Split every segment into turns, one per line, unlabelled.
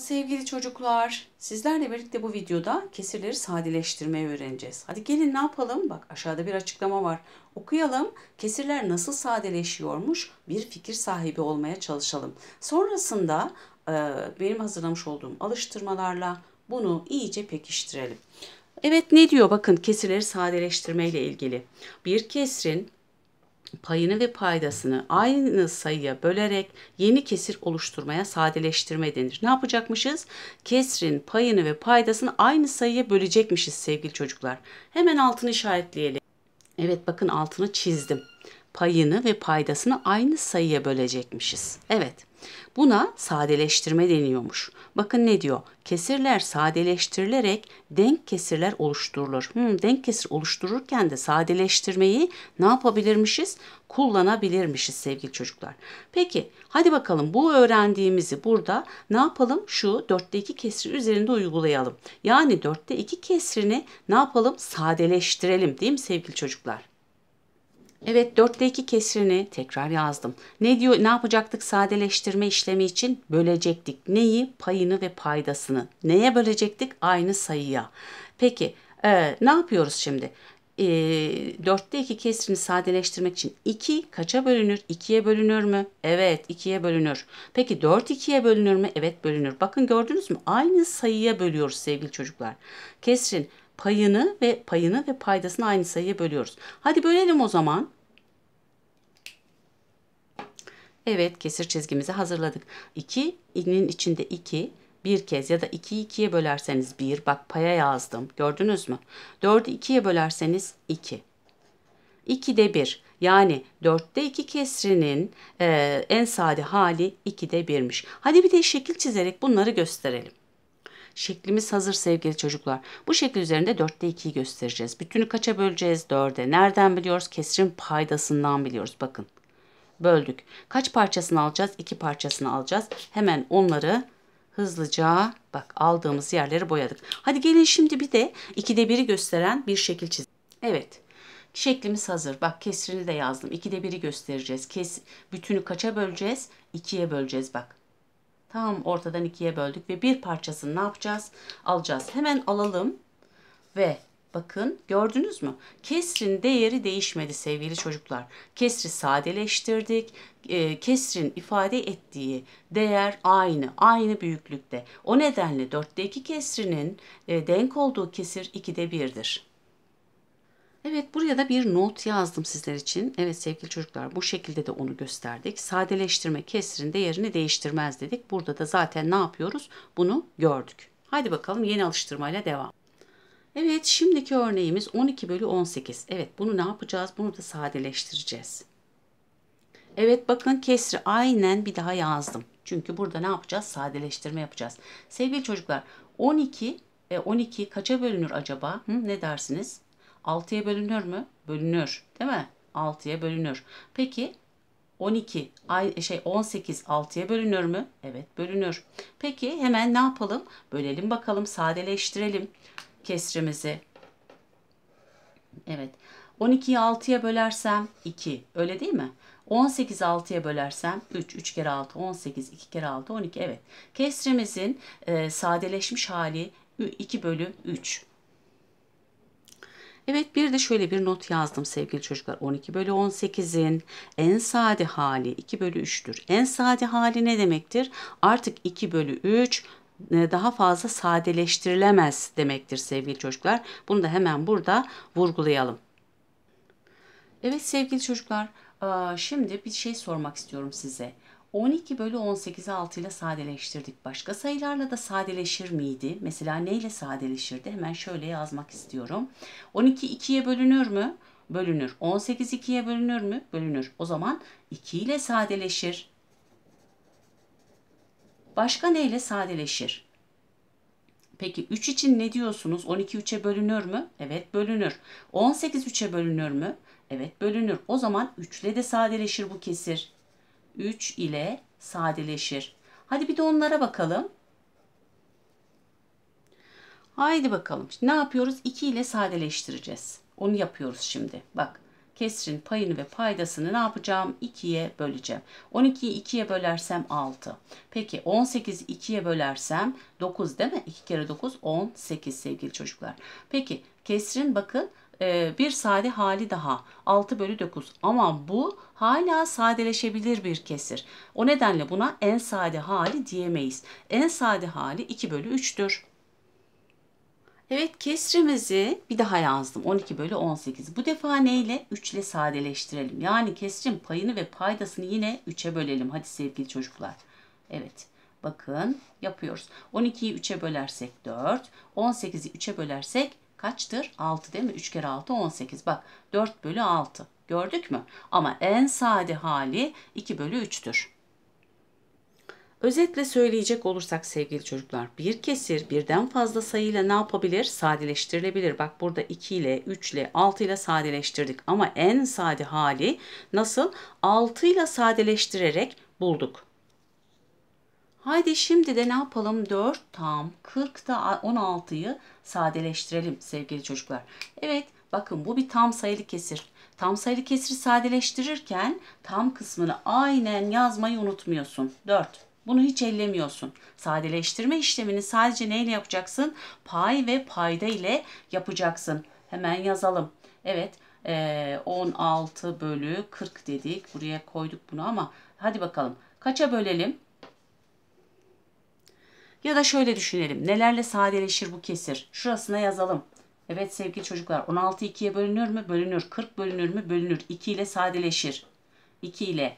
Sevgili çocuklar, sizlerle birlikte bu videoda kesirleri sadeleştirmeyi öğreneceğiz. Hadi gelin ne yapalım? Bak aşağıda bir açıklama var. Okuyalım. Kesirler nasıl sadeleşiyormuş? Bir fikir sahibi olmaya çalışalım. Sonrasında e, benim hazırlamış olduğum alıştırmalarla bunu iyice pekiştirelim. Evet ne diyor? Bakın kesirleri sadeleştirme ile ilgili. Bir kesrin payını ve paydasını aynı sayıya bölerek yeni kesir oluşturmaya sadeleştirme denir. Ne yapacakmışız? Kesrin payını ve paydasını aynı sayıya bölecekmişiz sevgili çocuklar. Hemen altını işaretleyelim. Evet bakın altını çizdim. Payını ve paydasını aynı sayıya bölecekmişiz. Evet. Buna sadeleştirme deniyormuş. Bakın ne diyor? Kesirler sadeleştirilerek denk kesirler oluşturulur. Hmm, denk kesir oluştururken de sadeleştirmeyi ne yapabilirmişiz? Kullanabilirmişiz sevgili çocuklar. Peki hadi bakalım bu öğrendiğimizi burada ne yapalım? Şu dörtte iki kesri üzerinde uygulayalım. Yani dörtte iki kesrini ne yapalım? Sadeleştirelim değil mi sevgili çocuklar? Evet dörtte iki kesrini tekrar yazdım. Ne diyor ne yapacaktık sadeleştirme işlemi için? Bölecektik. Neyi? Payını ve paydasını. Neye bölecektik? Aynı sayıya. Peki e, ne yapıyoruz şimdi? E, 4'te 2 kesrini sadeleştirmek için iki kaça bölünür? İkiye bölünür mü? Evet ikiye bölünür. Peki dört ikiye bölünür mü? Evet bölünür. Bakın gördünüz mü? Aynı sayıya bölüyoruz sevgili çocuklar. Kesrin payını ve payını ve paydasını aynı sayıya bölüyoruz. Hadi bölelim o zaman. Evet kesir çizgimizi hazırladık. 2, 2'nin içinde 2 bir kez ya da 2'yi 2'ye bölerseniz 1. Bak paya yazdım. Gördünüz mü? 4'ü 2'ye bölerseniz 2. 2'de 1. Yani 4'te 2 kesrinin e, en sade hali 2'de 1'miş. Hadi bir de şekil çizerek bunları gösterelim. Şeklimiz hazır sevgili çocuklar. Bu şekil üzerinde 4'te 2'yi göstereceğiz. Bütünü kaça böleceğiz? 4'e. Nereden biliyoruz? Kesrin paydasından biliyoruz. Bakın. Böldük. Kaç parçasını alacağız? 2 parçasını alacağız. Hemen onları hızlıca bak aldığımız yerleri boyadık. Hadi gelin şimdi bir de 2'de 1'i gösteren bir şekil çizelim. Evet. Şeklimiz hazır. Bak kesrini de yazdım. 2'de 1'i göstereceğiz. Kes, bütünü kaça böleceğiz? 2'ye böleceğiz bak. Tam ortadan ikiye böldük ve bir parçasını ne yapacağız? Alacağız. Hemen alalım ve bakın gördünüz mü? Kesrin değeri değişmedi sevgili çocuklar. Kesri sadeleştirdik. Ee, Kesrin ifade ettiği değer aynı, aynı büyüklükte. O nedenle 4'te 2 kesrinin e, denk olduğu kesir 2'de 1'dir. Evet buraya da bir not yazdım sizler için. Evet sevgili çocuklar bu şekilde de onu gösterdik. Sadeleştirme kesrin değerini değiştirmez dedik. Burada da zaten ne yapıyoruz? Bunu gördük. Haydi bakalım yeni alıştırmayla devam. Evet şimdiki örneğimiz 12 bölü 18. Evet bunu ne yapacağız? Bunu da sadeleştireceğiz. Evet bakın kesri aynen bir daha yazdım. Çünkü burada ne yapacağız? Sadeleştirme yapacağız. Sevgili çocuklar 12 12 e, kaça bölünür acaba? Hı, ne dersiniz? 6'ya bölünür mü? Bölünür. Değil mi? 6'ya bölünür. Peki 12 ay şey 18 6'ya bölünür mü? Evet bölünür. Peki hemen ne yapalım? Bölelim bakalım sadeleştirelim kesrimizi. Evet. 12'yi 6'ya bölersem 2. Öyle değil mi? 18 6'ya bölersem 3. 3 kere 6 18. 2 kere 6 12. Evet. Kesrimizin e, sadeleşmiş hali 2 bölü 3. Evet bir de şöyle bir not yazdım sevgili çocuklar. 12 bölü 18'in en sade hali 2 bölü 3'tür. En sade hali ne demektir? Artık 2 bölü 3 e, daha fazla sadeleştirilemez demektir sevgili çocuklar. Bunu da hemen burada vurgulayalım. Evet sevgili çocuklar e, şimdi bir şey sormak istiyorum size. 12 bölü 18'i 6 ile sadeleştirdik. Başka sayılarla da sadeleşir miydi? Mesela neyle sadeleşirdi? Hemen şöyle yazmak istiyorum. 12 2'ye bölünür mü? Bölünür. 18 2'ye bölünür mü? Bölünür. O zaman 2 ile sadeleşir. Başka neyle sadeleşir? Peki 3 için ne diyorsunuz? 12 3'e bölünür mü? Evet bölünür. 18 3'e bölünür mü? Evet bölünür. O zaman 3 ile de sadeleşir bu kesir. 3 ile sadeleşir. Hadi bir de onlara bakalım. Haydi bakalım. Şimdi ne yapıyoruz? 2 ile sadeleştireceğiz. Onu yapıyoruz şimdi. Bak kesrin payını ve paydasını ne yapacağım? 2'ye böleceğim. 12'yi 2'ye bölersem 6. Peki 18 2'ye bölersem 9 değil mi? 2 kere 9 18 sevgili çocuklar. Peki kesrin bakın ee, bir sade hali daha 6 bölü 9 ama bu hala sadeleşebilir bir kesir. O nedenle buna en sade hali diyemeyiz. En sade hali 2 bölü 3'tür. Evet kesrimizi bir daha yazdım. 12 bölü 18. Bu defa neyle? 3 ile sadeleştirelim. Yani kesrin payını ve paydasını yine 3'e bölelim. Hadi sevgili çocuklar. Evet. Bakın yapıyoruz. 12'yi 3'e bölersek 4, 18'i 3'e bölersek kaçtır? 6 değil mi? 3 kere 6 18. Bak 4 bölü 6. Gördük mü? Ama en sade hali 2 bölü 3'tür. Özetle söyleyecek olursak sevgili çocuklar bir kesir birden fazla sayıyla ne yapabilir? Sadeleştirilebilir. Bak burada 2 ile 3 ile 6 ile sadeleştirdik ama en sade hali nasıl? 6 ile sadeleştirerek bulduk. Haydi şimdi de ne yapalım? 4 tam 40 da 16'yı sadeleştirelim sevgili çocuklar. Evet bakın bu bir tam sayılı kesir. Tam sayılı kesiri sadeleştirirken tam kısmını aynen yazmayı unutmuyorsun. 4. Bunu hiç ellemiyorsun. Sadeleştirme işlemini sadece neyle yapacaksın? Pay ve payda ile yapacaksın. Hemen yazalım. Evet 16 bölü 40 dedik. Buraya koyduk bunu ama hadi bakalım. Kaça bölelim? Ya da şöyle düşünelim. Nelerle sadeleşir bu kesir? Şurasına yazalım. Evet sevgili çocuklar 16 2'ye bölünür mü? Bölünür. 40 bölünür mü? Bölünür. 2 ile sadeleşir. 2 ile.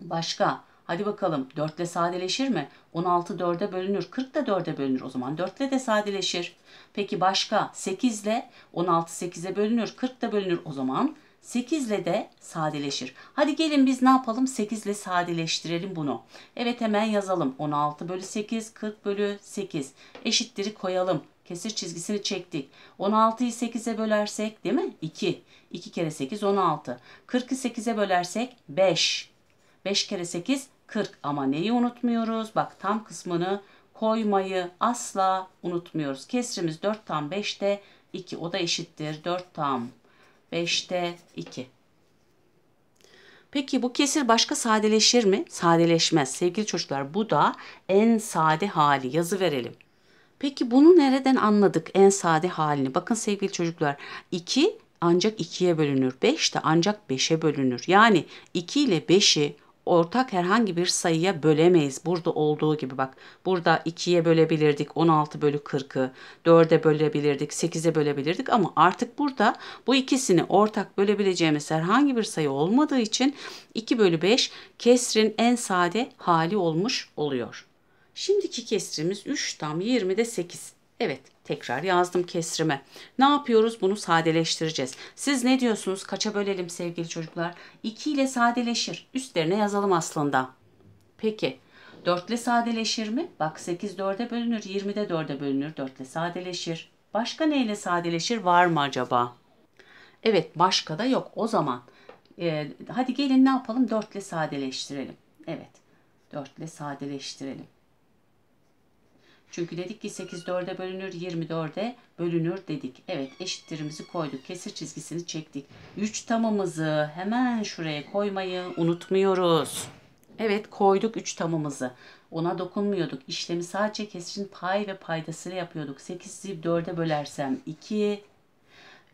Başka. Hadi bakalım 4 ile sadeleşir mi? 16 4'e bölünür. 40 da 4'e bölünür. O zaman 4 ile de sadeleşir. Peki başka 8 ile 16 8'e bölünür. 40 da bölünür. O zaman 8 ile de sadeleşir. Hadi gelin biz ne yapalım? 8 ile sadeleştirelim bunu. Evet hemen yazalım. 16 bölü 8, 40 bölü 8 eşittir'i koyalım. Kesir çizgisini çektik. 16'yı 8'e bölersek değil mi? 2. 2 kere 8 16. 40'ı 8'e bölersek 5. 5 kere 8 40 ama neyi unutmuyoruz? Bak tam kısmını koymayı asla unutmuyoruz. Kesrimiz 4 tam 5'te 2 o da eşittir 4 tam 5'te 2. Peki bu kesir başka sadeleşir mi? Sadeleşmez. Sevgili çocuklar bu da en sade hali. Yazı verelim. Peki bunu nereden anladık en sade halini? Bakın sevgili çocuklar 2 ancak 2'ye bölünür. 5 de ancak 5'e bölünür. Yani 2 ile 5'i ortak herhangi bir sayıya bölemeyiz. Burada olduğu gibi bak burada 2'ye bölebilirdik 16 bölü 40'ı 4'e bölebilirdik 8'e bölebilirdik ama artık burada bu ikisini ortak bölebileceğimiz herhangi bir sayı olmadığı için 2 bölü 5 kesrin en sade hali olmuş oluyor. Şimdiki kesrimiz 3 tam 20'de 8. Evet tekrar yazdım kesrime. Ne yapıyoruz? Bunu sadeleştireceğiz. Siz ne diyorsunuz? Kaça bölelim sevgili çocuklar? 2 ile sadeleşir. Üstlerine yazalım aslında. Peki 4 ile sadeleşir mi? Bak 8 4'e bölünür. 20 de 4'e bölünür. 4 ile sadeleşir. Başka neyle sadeleşir? Var mı acaba? Evet başka da yok. O zaman e, hadi gelin ne yapalım? 4 ile sadeleştirelim. Evet 4 ile sadeleştirelim. Çünkü dedik ki 8 4'e bölünür 24'e bölünür dedik. Evet eşittirimizi koyduk. Kesir çizgisini çektik. 3 tamımızı hemen şuraya koymayı unutmuyoruz. Evet koyduk 3 tamımızı. Ona dokunmuyorduk. İşlemi sadece kesirin pay ve paydasıyla yapıyorduk. 8'i 4'e bölersem 2,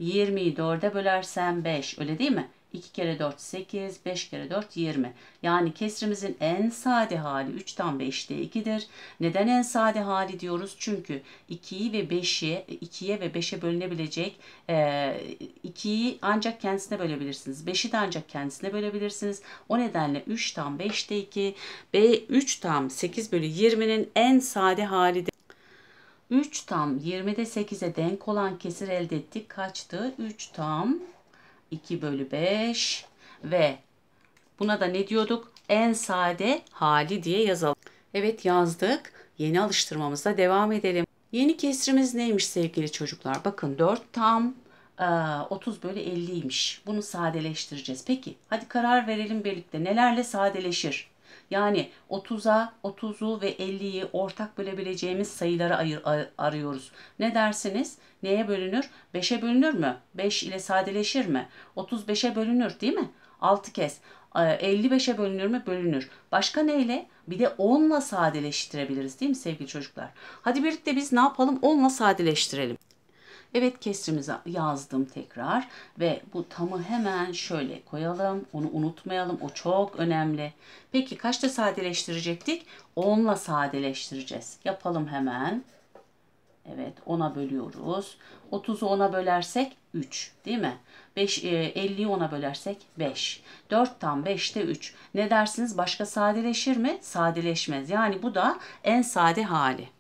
20'yi 4'e bölersem 5. Öyle değil mi? 2 kere 4 8, 5 kere 4 20. Yani kesrimizin en sade hali tam 5'te 2'dir. Neden en sade hali diyoruz? Çünkü 2'yi ve 5'i 2'ye ve 5'e bölünebilecek e, 2'yi ancak kendisine bölebilirsiniz. 5'i de ancak kendisine bölebilirsiniz. O nedenle 3 tam 5'te 2 ve 3 tam 8 bölü 20'nin en sade halidir. 3 tam 20'de 8'e denk olan kesir elde ettik. Kaçtı? 3 tam 2 bölü 5 ve buna da ne diyorduk? En sade hali diye yazalım. Evet yazdık. Yeni alıştırmamıza devam edelim. Yeni kesrimiz neymiş sevgili çocuklar? Bakın 4 tam 30 e, bölü 50'ymiş. Bunu sadeleştireceğiz. Peki hadi karar verelim birlikte. Nelerle sadeleşir? Yani 30'a 30'u ve 50'yi ortak bölebileceğimiz sayılara ayır, arıyoruz. Ne dersiniz? Neye bölünür? 5'e bölünür mü? 5 ile sadeleşir mi? 35'e bölünür değil mi? 6 kez. 55'e ee, bölünür mü? Bölünür. Başka neyle? Bir de 10'la sadeleştirebiliriz değil mi sevgili çocuklar? Hadi birlikte biz ne yapalım? 10'la sadeleştirelim. Evet kesrimizi yazdım tekrar ve bu tamı hemen şöyle koyalım. Onu unutmayalım. O çok önemli. Peki kaçta sadeleştirecektik? 10'la sadeleştireceğiz. Yapalım hemen. Evet 10'a bölüyoruz. 30'u 10'a bölersek 3 değil mi? 5, e, 50'yi 10'a bölersek 5. 4'ten 5'te 3. Ne dersiniz başka sadeleşir mi? Sadeleşmez. Yani bu da en sade hali.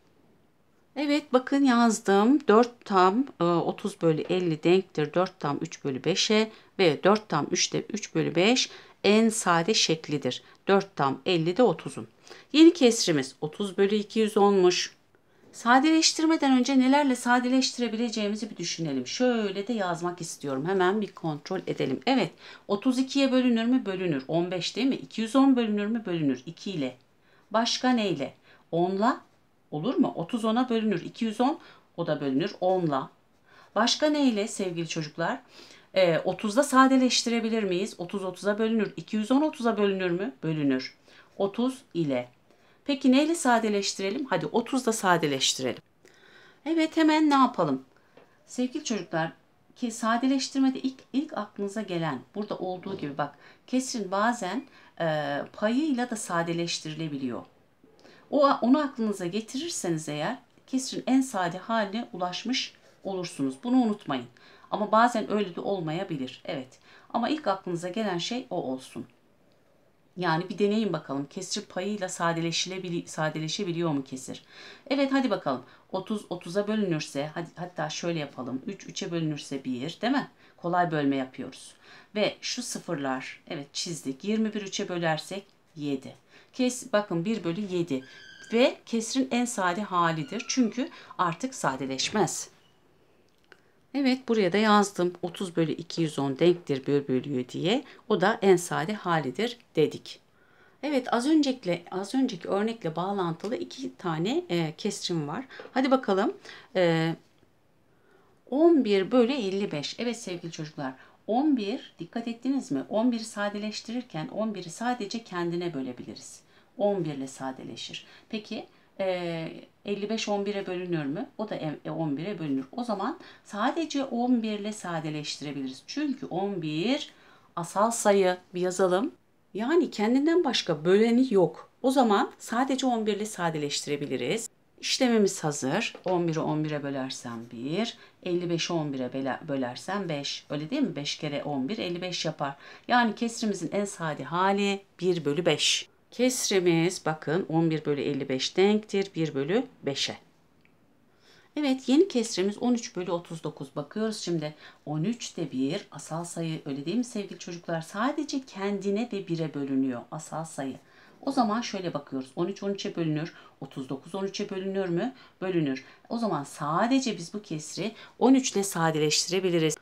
Evet bakın yazdım. 4 tam 30 e, bölü 50 denktir. 4 tam 3 bölü 5'e ve 4 tam 3 de 3 bölü 5 en sade şeklidir. 4 tam 50 de 30'un. Yeni kesrimiz 30 bölü 210'muş. Sadeleştirmeden önce nelerle sadeleştirebileceğimizi bir düşünelim. Şöyle de yazmak istiyorum. Hemen bir kontrol edelim. Evet 32'ye bölünür mü? Bölünür. 15 değil mi? 210 bölünür mü? Bölünür. 2 ile. Başka neyle? 10'la Olur mu? 30 10'a bölünür. 210 o da bölünür 10'la. Başka neyle sevgili çocuklar? Ee, 30'da sadeleştirebilir miyiz? 30 30'a bölünür. 210 30'a bölünür mü? Bölünür. 30 ile. Peki neyle sadeleştirelim? Hadi 30'da sadeleştirelim. Evet hemen ne yapalım? Sevgili çocuklar ki sadeleştirmede ilk, ilk aklınıza gelen burada olduğu gibi bak kesrin bazen e, payıyla da sadeleştirilebiliyor. O, onu aklınıza getirirseniz eğer kesirin en sade haline ulaşmış olursunuz. Bunu unutmayın. Ama bazen öyle de olmayabilir. Evet. Ama ilk aklınıza gelen şey o olsun. Yani bir deneyin bakalım. Kesir payıyla sadeleşilebil sadeleşebiliyor mu kesir? Evet hadi bakalım. 30 30'a bölünürse hadi, hatta şöyle yapalım. 3 3'e bölünürse 1 değil mi? Kolay bölme yapıyoruz. Ve şu sıfırlar evet çizdik. 21 3'e bölersek 7. Kes, bakın 1 bölü 7 ve kesrin en sade halidir. Çünkü artık sadeleşmez. Evet buraya da yazdım. 30 bölü 210 denktir 1 bölü diye. O da en sade halidir dedik. Evet az önceki az önceki örnekle bağlantılı iki tane e, kesrim var. Hadi bakalım. E, 11 bölü 55. Evet sevgili çocuklar. 11 dikkat ettiniz mi? 11'i sadeleştirirken 11'i sadece kendine bölebiliriz. 11 ile sadeleşir. Peki e, 55 11'e bölünür mü? O da 11'e bölünür. O zaman sadece 11 ile sadeleştirebiliriz. Çünkü 11 asal sayı bir yazalım. Yani kendinden başka böleni yok. O zaman sadece 11 ile sadeleştirebiliriz. İşlemimiz hazır. 11'i 11'e bölersem 1, 55'i 11'e bölersem 5. Öyle değil mi? 5 kere 11, 55 yapar. Yani kesrimizin en sade hali 1 bölü 5. Kesrimiz bakın 11 bölü 55 denktir 1 bölü 5'e. Evet yeni kesrimiz 13 bölü 39 bakıyoruz şimdi. 13 de bir asal sayı öyle değil mi sevgili çocuklar? Sadece kendine ve 1'e bölünüyor asal sayı. O zaman şöyle bakıyoruz. 13 13'e bölünür. 39 13'e bölünür mü? Bölünür. O zaman sadece biz bu kesri 13 ile sadeleştirebiliriz.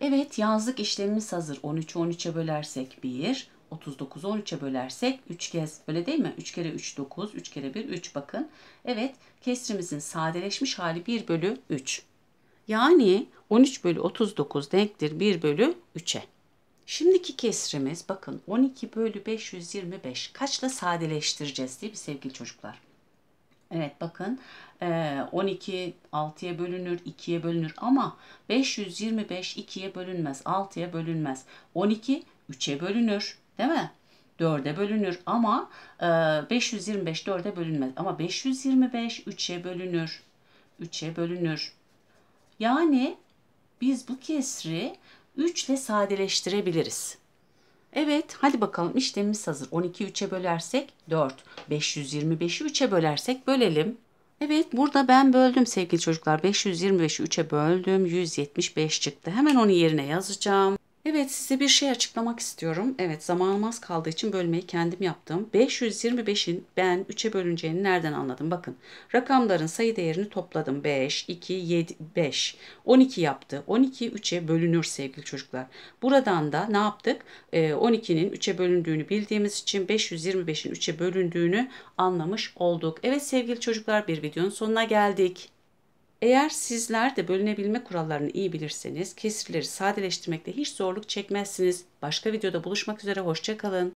Evet yazlık işlemimiz hazır. 13 13'e bölersek 1, 39'u 13'e bölersek 3 kez öyle değil mi? 3 kere 3 9, 3 kere 1 3 bakın. Evet kesrimizin sadeleşmiş hali 1 bölü 3. Yani 13 bölü 39 denktir 1 bölü 3'e. Şimdiki kesrimiz bakın 12 bölü 525 kaçla sadeleştireceğiz değil mi sevgili çocuklar? Evet bakın 12 6'ya bölünür 2'ye bölünür ama 525 2'ye bölünmez 6'ya bölünmez 12 3'e bölünür Değil mi? 4'e bölünür ama e, 525 4'e bölünmez. Ama 525 3'e bölünür. 3'e bölünür. Yani biz bu kesri 3 ile sadeleştirebiliriz. Evet hadi bakalım işlemimiz hazır. 12 3'e bölersek 4. 525'i 3'e bölersek bölelim. Evet burada ben böldüm sevgili çocuklar. 525'i 3'e böldüm. 175 çıktı. Hemen onu yerine yazacağım. Evet size bir şey açıklamak istiyorum. Evet zamanım az kaldığı için bölmeyi kendim yaptım. 525'in ben 3'e bölüneceğini nereden anladım? Bakın rakamların sayı değerini topladım. 5, 2, 7, 5. 12 yaptı. 12 3'e bölünür sevgili çocuklar. Buradan da ne yaptık? 12'nin ee, 3'e bölündüğünü bildiğimiz için 525'in 3'e bölündüğünü anlamış olduk. Evet sevgili çocuklar bir videonun sonuna geldik. Eğer sizler de bölünebilme kurallarını iyi bilirseniz kesirleri sadeleştirmekte hiç zorluk çekmezsiniz. Başka videoda buluşmak üzere hoşçakalın.